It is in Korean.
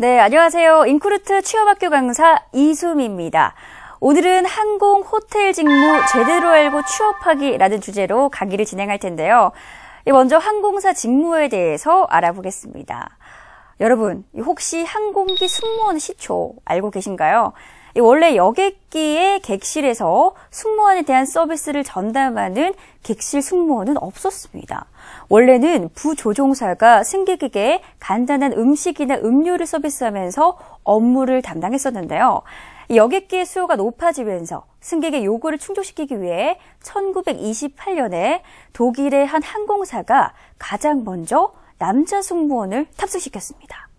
네, 안녕하세요. 인크루트 취업학교 강사 이수미입니다. 오늘은 항공 호텔 직무 제대로 알고 취업하기라는 주제로 강의를 진행할 텐데요. 예, 먼저 항공사 직무에 대해서 알아보겠습니다. 여러분, 혹시 항공기 승무원 시초 알고 계신가요? 원래 여객기의 객실에서 승무원에 대한 서비스를 전담하는 객실 승무원은 없었습니다. 원래는 부조종사가 승객에게 간단한 음식이나 음료를 서비스하면서 업무를 담당했었는데요. 여객기의 수요가 높아지면서 승객의 요구를 충족시키기 위해 1928년에 독일의 한 항공사가 가장 먼저 남자 승무원을 탑승시켰습니다.